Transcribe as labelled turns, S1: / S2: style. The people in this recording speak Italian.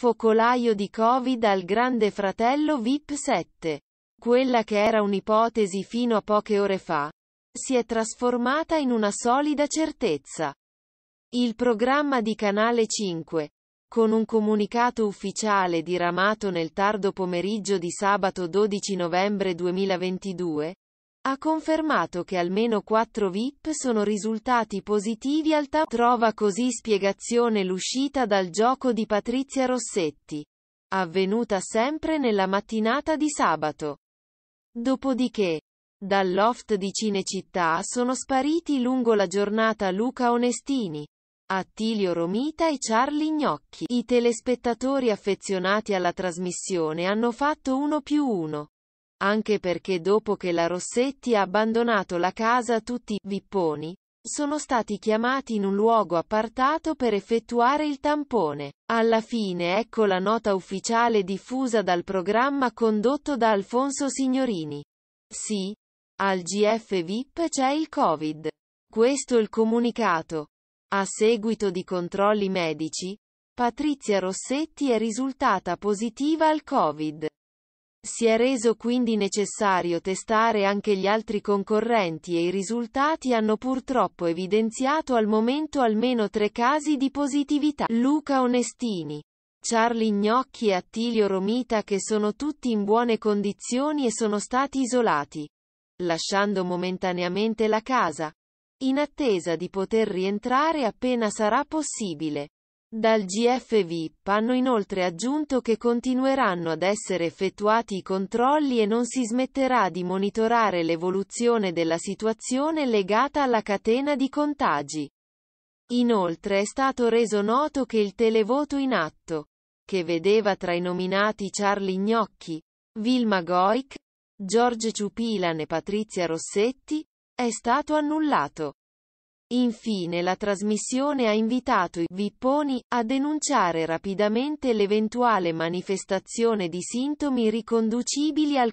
S1: focolaio di Covid al grande fratello VIP 7. Quella che era un'ipotesi fino a poche ore fa, si è trasformata in una solida certezza. Il programma di Canale 5, con un comunicato ufficiale diramato nel tardo pomeriggio di sabato 12 novembre 2022, ha confermato che almeno 4 VIP sono risultati positivi al TAO. Trova così spiegazione l'uscita dal gioco di Patrizia Rossetti, avvenuta sempre nella mattinata di sabato. Dopodiché, dal loft di Cinecittà sono spariti lungo la giornata Luca Onestini, Attilio Romita e Charlie Gnocchi. I telespettatori affezionati alla trasmissione hanno fatto uno più uno anche perché dopo che la Rossetti ha abbandonato la casa tutti i vipponi sono stati chiamati in un luogo appartato per effettuare il tampone. Alla fine ecco la nota ufficiale diffusa dal programma condotto da Alfonso Signorini. Sì, al GF VIP c'è il Covid. Questo il comunicato. A seguito di controlli medici, Patrizia Rossetti è risultata positiva al Covid. Si è reso quindi necessario testare anche gli altri concorrenti e i risultati hanno purtroppo evidenziato al momento almeno tre casi di positività. Luca Onestini, Charlie Gnocchi e Attilio Romita che sono tutti in buone condizioni e sono stati isolati, lasciando momentaneamente la casa, in attesa di poter rientrare appena sarà possibile. Dal GF VIP hanno inoltre aggiunto che continueranno ad essere effettuati i controlli e non si smetterà di monitorare l'evoluzione della situazione legata alla catena di contagi. Inoltre è stato reso noto che il televoto in atto, che vedeva tra i nominati Charlie Gnocchi, Vilma Goic, George Ciupilan e Patrizia Rossetti, è stato annullato. Infine la trasmissione ha invitato i Vipponi a denunciare rapidamente l'eventuale manifestazione di sintomi riconducibili al